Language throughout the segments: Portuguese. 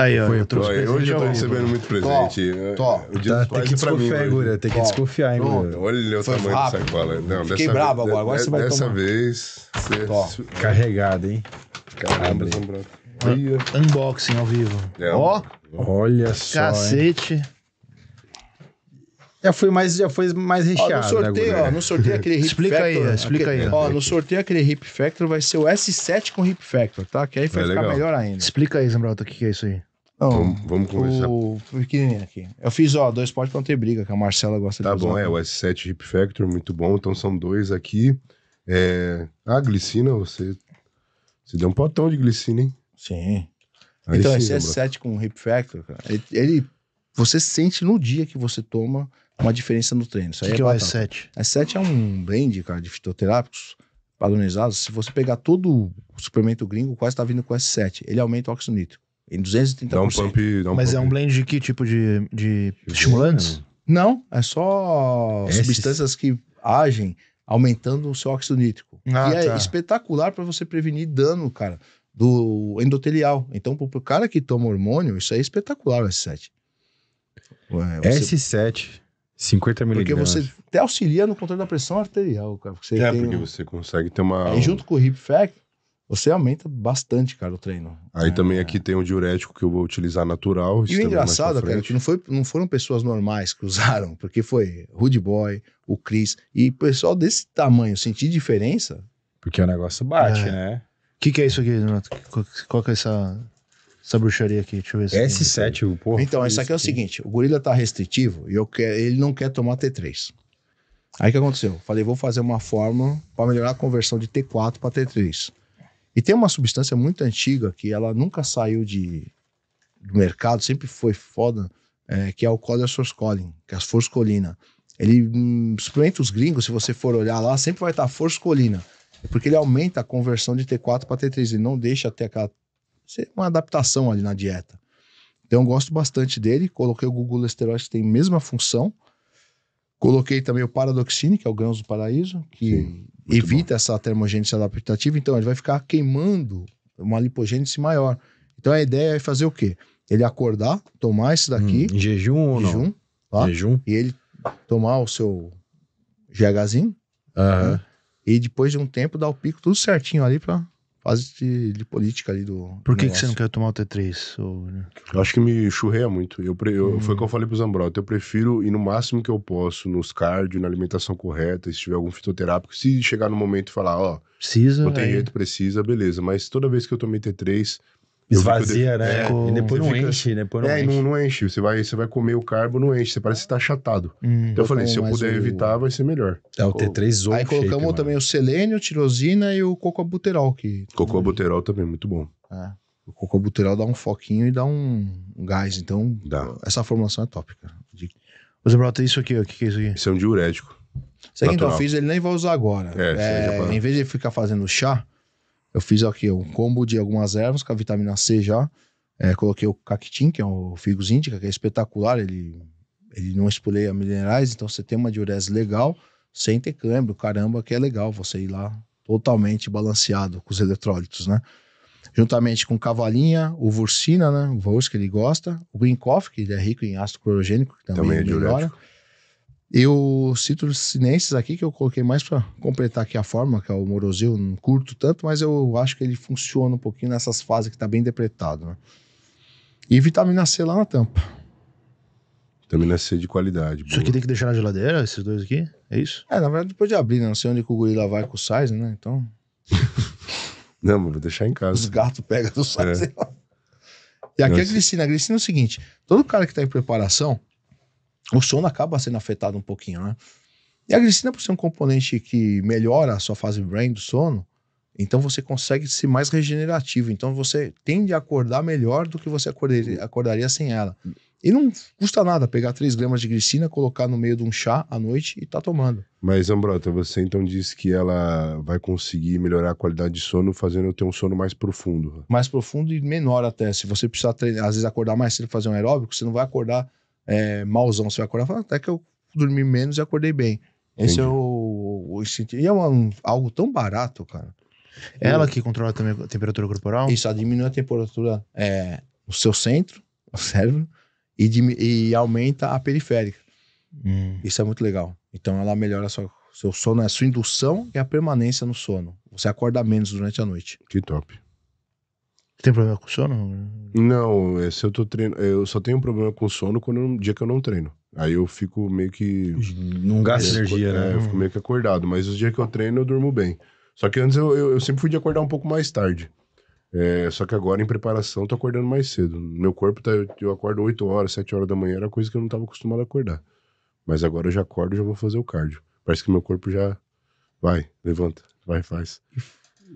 Aí, ó, foi, eu trouxe Hoje eu tô recebendo muito presente. Né? O dia tá, é né? tem que desconfiar, mim, tem que desconfiar, hein, guri. Olha o tamanho rápido. sacola. Não, Fiquei dessa bravo vez, agora, agora é você vai Dessa vez... É carregado, hein? Caramba, Abre. Unboxing ao vivo. ó. Olha só, Cacete. Hein? Já foi mais, já foi mais recheado. Ó, no né, sorteio, né, ó, no sorteio aquele Hip explica Factor. Aí, explica aquele, aí. Ó, no sorteio aquele Hip Factor vai ser o S7 com Hip Factor, tá? Que aí vai é ficar legal. melhor ainda. Explica aí, Zambrota, o que é isso aí? Não, vamos, vamos conversar. O pequenininho aqui. Eu fiz, ó, dois potes pra não ter briga, que a Marcela gosta tá de Tá bom, é, o S7 Hip Factor, muito bom. Então são dois aqui. É... Ah, glicina, você... Você deu um potão de glicina, hein? Sim. Aí então, sim, esse S7 com Rip Hip Factor, cara, ele, ele, Você sente no dia que você toma uma diferença no treino. Isso aí que é, que é o S7? S7 é um blend, cara, de fitoterápicos padronizados. Se você pegar todo o suplemento gringo, quase tá vindo com S7. Ele aumenta o óxido nítrico. Em 230%. Dá um pump, dá um Mas é pump. é um blend de que tipo de, de estimulantes? Não, é só é Esses. substâncias que agem aumentando o seu óxido nítrico. Ah, e é tá. é espetacular para você prevenir dano, cara, do endotelial. Então, pro, pro cara que toma hormônio, isso é espetacular o S7. Ué, você... S7. 50 miligramas. Porque você até auxilia no controle da pressão arterial, cara. é, tem... porque você consegue ter uma. E junto com o hip fact, você aumenta bastante, cara, o treino. Aí é, também aqui tem um diurético que eu vou utilizar natural. E o engraçado, cara, que não, foi, não foram pessoas normais que usaram, porque foi Rude Boy, o Chris, e pessoal desse tamanho sentir assim, diferença. Porque o negócio bate, é. né? O que, que é isso aqui, Renato? Qual que é essa, essa bruxaria aqui? Deixa eu ver S7, o porra. Então, isso aqui é o seguinte: o gorila tá restritivo e eu ele não quer tomar T3. Aí o que aconteceu? Falei, vou fazer uma fórmula para melhorar a conversão de T4 para T3. E tem uma substância muito antiga que ela nunca saiu de, do mercado, sempre foi foda, é, que é o Codersoscolin, que é a forscolina. Ele hum, experimenta os gringos, se você for olhar lá, sempre vai estar tá forscolina. porque ele aumenta a conversão de T4 para T3, ele não deixa até aquela. uma adaptação ali na dieta. Então eu gosto bastante dele, coloquei o Google esteróide que tem a mesma função, Coloquei também o paradoxine, que é o grãos do paraíso, que Sim, evita bom. essa termogênese adaptativa. Então, ele vai ficar queimando uma lipogênese maior. Então, a ideia é fazer o quê? Ele acordar, tomar esse daqui. Hum, em jejum ou jejum, não? Lá, tá? jejum. E ele tomar o seu GHzinho. Uhum. Né? E depois de um tempo, dar o pico tudo certinho ali pra fase de, de, política ali do. Por que, do que você não quer tomar o T3? Ou... Eu acho que me churreia muito. Eu, eu hum. Foi o que eu hum. falei pro Zambrota. Eu prefiro ir no máximo que eu posso nos cardio, na alimentação correta, se tiver algum fitoterápico. Se chegar no momento e falar, ó, precisa, não tem é. jeito, precisa, beleza. Mas toda vez que eu tomei T3, Esvazia, né? É, e depois não fica... enche, né, depois não é, enche. É, não, não, enche. Você vai, você vai comer o carbo, não enche. Você parece que tá achatado. Hum, então eu falei, se eu puder o... evitar, vai ser melhor. É o T3 ou Aí colocamos shape, também mano. o selênio, tirosina e o coco buterol Que... buterol também, muito bom. É. O buterol dá um foquinho e dá um, um gás. Então, dá. essa formulação é top, cara. Você brota isso aqui, O que, é isso aqui? Isso é um diurético. Isso aqui então eu fiz, ele nem vai usar agora. É, é, em vez de ficar fazendo chá eu fiz aqui um combo de algumas ervas com a vitamina C já. É, coloquei o cactim, que é o figos índica, que é espetacular. Ele, ele não expoleia minerais, então você tem uma diurese legal, sem ter câmbio. Caramba, que é legal você ir lá totalmente balanceado com os eletrólitos, né? Juntamente com cavalinha, o vursina, né? O vurs que ele gosta. O green coffee, que ele é rico em ácido clorogênico, que também, também é melhora. Diurético. Eu cito os sinenses aqui, que eu coloquei mais para completar aqui a forma, que é o Morozil, não curto tanto, mas eu acho que ele funciona um pouquinho nessas fases que está bem depletado. Né? E vitamina C lá na tampa. Vitamina C de qualidade. Isso boa. aqui tem que deixar na geladeira, esses dois aqui? É isso? É, na verdade depois de abrir, né? não sei onde que o gorila vai com o size, né? Então... não, mas vou deixar em casa. Os gatos pegam do size. É. E aqui Nossa. É a glicina. A glicina é o seguinte, todo cara que está em preparação o sono acaba sendo afetado um pouquinho, né? E a glicina, por ser um componente que melhora a sua fase brain do sono, então você consegue ser mais regenerativo. Então você tende a acordar melhor do que você acordaria, acordaria sem ela. E não custa nada pegar 3 gramas de glicina, colocar no meio de um chá à noite e tá tomando. Mas, Ambrota, você então disse que ela vai conseguir melhorar a qualidade de sono fazendo eu ter um sono mais profundo. Mais profundo e menor até. Se você precisar treinar, às vezes acordar mais cedo fazer um aeróbico, você não vai acordar é, malzão. Você vai acordar e até que eu dormi menos e acordei bem. Entendi. Esse é o, o E é uma, um, algo tão barato, cara. Ela que controla também a temperatura corporal? Isso, ela diminui a temperatura é, no seu centro, no cérebro, e, e aumenta a periférica. Hum. Isso é muito legal. Então ela melhora sua, seu sono, a né? sua indução e a permanência no sono. Você acorda menos durante a noite. Que top tem problema com sono? Não, é, se eu tô treinando. É, eu só tenho um problema com sono quando no dia que eu não treino. Aí eu fico meio que. Não gasta energia, né? É, eu fico meio que acordado. Mas os dias que eu treino, eu durmo bem. Só que antes eu, eu, eu sempre fui de acordar um pouco mais tarde. É, só que agora, em preparação, tô acordando mais cedo. Meu corpo tá. Eu acordo 8 horas, 7 horas da manhã, era coisa que eu não tava acostumado a acordar. Mas agora eu já acordo e já vou fazer o cardio. Parece que meu corpo já vai, levanta, vai, faz.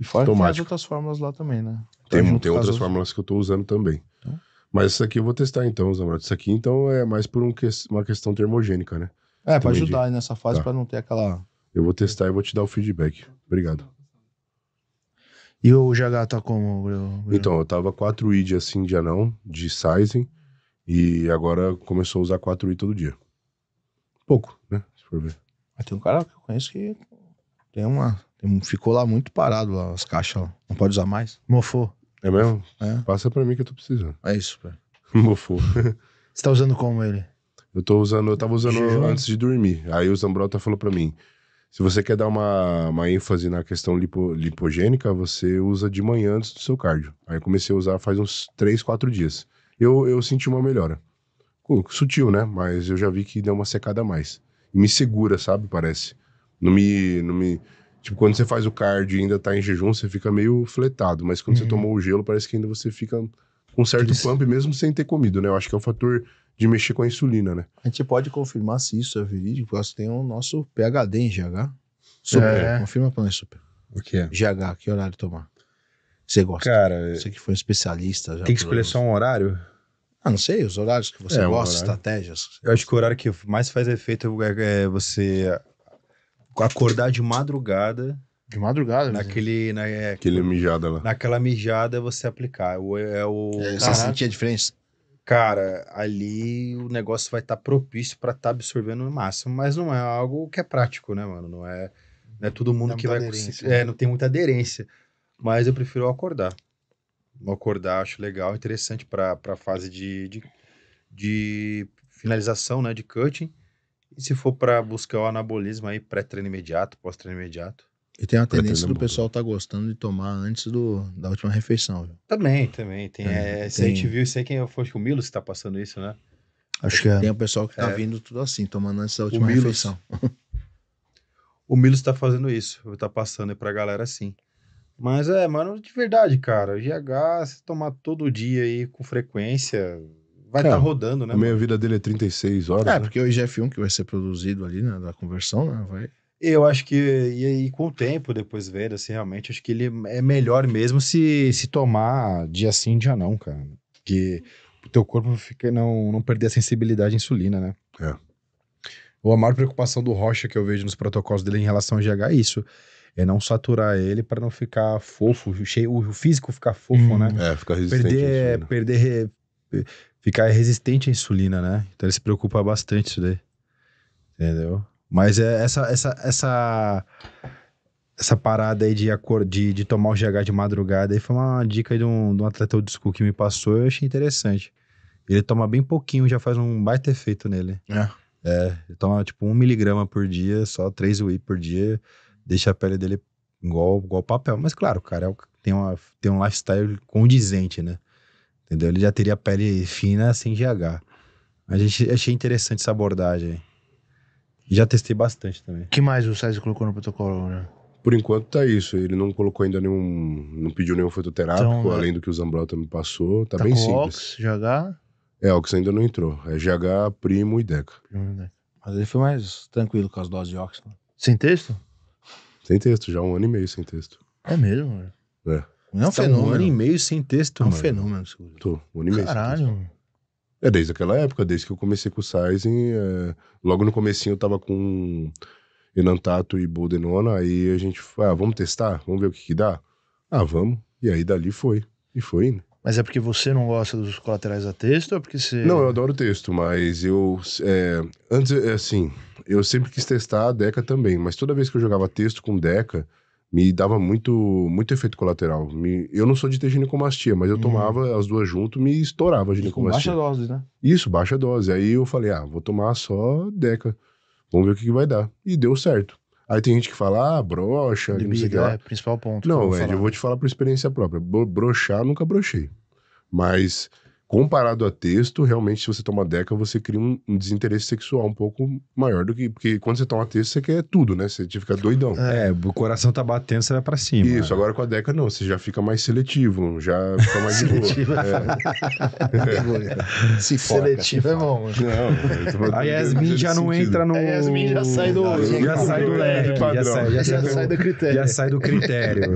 E faz, faz outras formas lá também, né? tem, tem outras fórmulas que eu estou usando também. Então. Mas isso aqui eu vou testar então, Zambrado. Isso aqui então é mais por um que... uma questão termogênica, né? É, para ajudar nessa fase, tá. para não ter aquela. Eu vou testar e vou te dar o feedback. Obrigado. E o GH tá como? Bruno? Então, eu tava 4i de assim de anão, de sizing, e agora começou a usar 4i todo dia. Pouco, né? Se for ver. Mas tem um cara que eu conheço que tem uma. Ficou lá muito parado lá, as caixas, lá. Não pode usar mais. Mofou. É mesmo? É. Passa pra mim que eu tô precisando. É isso, pai. Mofou. Você tá usando como ele? Eu tô usando, eu tava usando Jejum. antes de dormir. Aí o Zambrota falou pra mim: se você quer dar uma, uma ênfase na questão lipo, lipogênica, você usa de manhã antes do seu cardio. Aí eu comecei a usar faz uns 3, 4 dias. Eu, eu senti uma melhora. Sutil, né? Mas eu já vi que deu uma secada a mais. E me segura, sabe? Parece. Não me, não me Tipo, quando você faz o cardio e ainda tá em jejum, você fica meio fletado. Mas quando uhum. você tomou o gelo, parece que ainda você fica com um certo pump, mesmo sem ter comido, né? Eu acho que é um fator de mexer com a insulina, né? A gente pode confirmar se isso é verídico, porque você tem o nosso PHD em GH. Super. É. Confirma pra nós, Super. O que é? GH, que horário tomar? Você gosta? Cara... Você que foi um especialista. tem que escolher só um horário? Ah, não sei, os horários que você é, gosta, um estratégias. Eu acho que o horário que mais faz efeito é, é você acordar de madrugada. De madrugada, né? Naquele. Na, é, Aquele mijada lá. Naquela mijada você aplicar. O, é o. É, você sentia a diferença? Cara, ali o negócio vai estar tá propício para estar tá absorvendo no máximo, mas não é algo que é prático, né, mano? Não é, não é todo mundo que vai conseguir. Né? É, não tem muita aderência. Mas eu prefiro acordar. Acordar acho legal, interessante para a fase de, de, de finalização, né, de cutting. E se for para buscar o anabolismo aí, pré-treino imediato, pós-treino imediato? E tem a tendência do pessoal tá gostando de tomar antes do, da última refeição. Viu? Também, também. Tem, é, é, se a gente viu, sei quem é foi o Milos que tá passando isso, né? Acho é que é. tem o pessoal que tá vindo tudo assim, tomando antes da última o refeição. o Milos está fazendo isso, tá passando aí pra galera assim. Mas é, mano, de verdade, cara, GH, se tomar todo dia aí com frequência, Vai estar tá é, rodando, né? A meia-vida dele é 36 horas. É, né? porque o IGF-1 que vai ser produzido ali, né, da conversão, né, vai... Eu acho que, e, com o tempo, depois vendo assim, realmente, acho que ele é melhor mesmo se, se tomar dia sim, dia não, cara. Porque o teu corpo fica, não, não perder a sensibilidade à insulina, né? É. Ou a maior preocupação do Rocha que eu vejo nos protocolos dele em relação ao GH é isso. É não saturar ele para não ficar fofo, cheio, o físico ficar fofo, hum, né? É, ficar resistente. Perder, perder, ficar resistente à insulina, né? Então ele se preocupa bastante isso daí. Entendeu? Mas é essa essa essa essa parada aí de, de, de tomar o GH de madrugada aí foi uma dica de um, de um atleta old school que me passou eu achei interessante. Ele toma bem pouquinho, já faz um baita efeito nele. É. É, ele toma tipo um miligrama por dia, só três whey por dia, deixa a pele dele igual, igual papel. Mas claro, cara, é o, tem, uma, tem um lifestyle condizente, né? entendeu? Ele já teria pele fina sem GH. A gente achei interessante essa abordagem. Já testei bastante também. que mais o César colocou no protocolo, né? Por enquanto tá isso. Ele não colocou ainda nenhum. Não pediu nenhum fototerápico, então, né? além do que o Zambrota também passou. Tá, tá bem simples. Ox, GH? É, Ox ainda não entrou. É GH, Primo e Deca. Primo e Deca. Mas ele foi mais tranquilo com as doses de Ox. Né? Sem texto? Sem texto, já um ano e meio sem texto. É mesmo? Mano? É. Não é um tá fenômeno. Um ano e meio sem texto, é um mano. fenômeno. Tô, um ano e meio Caralho. Sem texto. É desde aquela época, desde que eu comecei com o Sizing. É... Logo no comecinho eu tava com Enantato e Boldenona, aí a gente foi ah, vamos testar, vamos ver o que, que dá. Ah, vamos. E aí dali foi. E foi indo. Mas é porque você não gosta dos colaterais a texto ou é porque você. Não, eu adoro texto, mas eu. É, antes, é, assim, eu sempre quis testar a Deca também, mas toda vez que eu jogava texto com Deca, me dava muito, muito efeito colateral. Me, eu não sou de ter ginecomastia, mas eu uhum. tomava as duas junto, me estourava a tipo, ginecomastia. Com baixa dose, né? Isso, baixa dose. Aí eu falei, ah, vou tomar só Deca, vamos ver o que, que vai dar. E deu certo. Aí tem gente que fala, ah, brocha, não sei o que lá. É, principal ponto. Não, Ed, eu vou te falar por experiência própria. Brochar, nunca brochei. Mas comparado a texto, realmente, se você toma Deca, você cria um, um, desinteresse sexual um pouco maior do que. Porque quando você toma texto, você quer tudo, né? Você fica doidão. É, é o coração tá batendo, você vai pra cima. Isso, agora com a Deca, não. Você já fica mais seletivo, já fica mais de boa. É. Se seletivo é bom. Né? Não, a Yasmin já não sentido. entra no. A Yasmin já sai do. já, sai do leve. Já, sai, já sai do critério. Já sai do critério.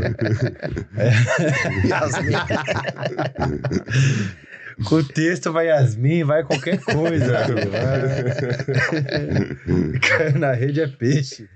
Yasmin. É. Com texto vai Yasmin, vai qualquer coisa. Cara, na rede é peixe.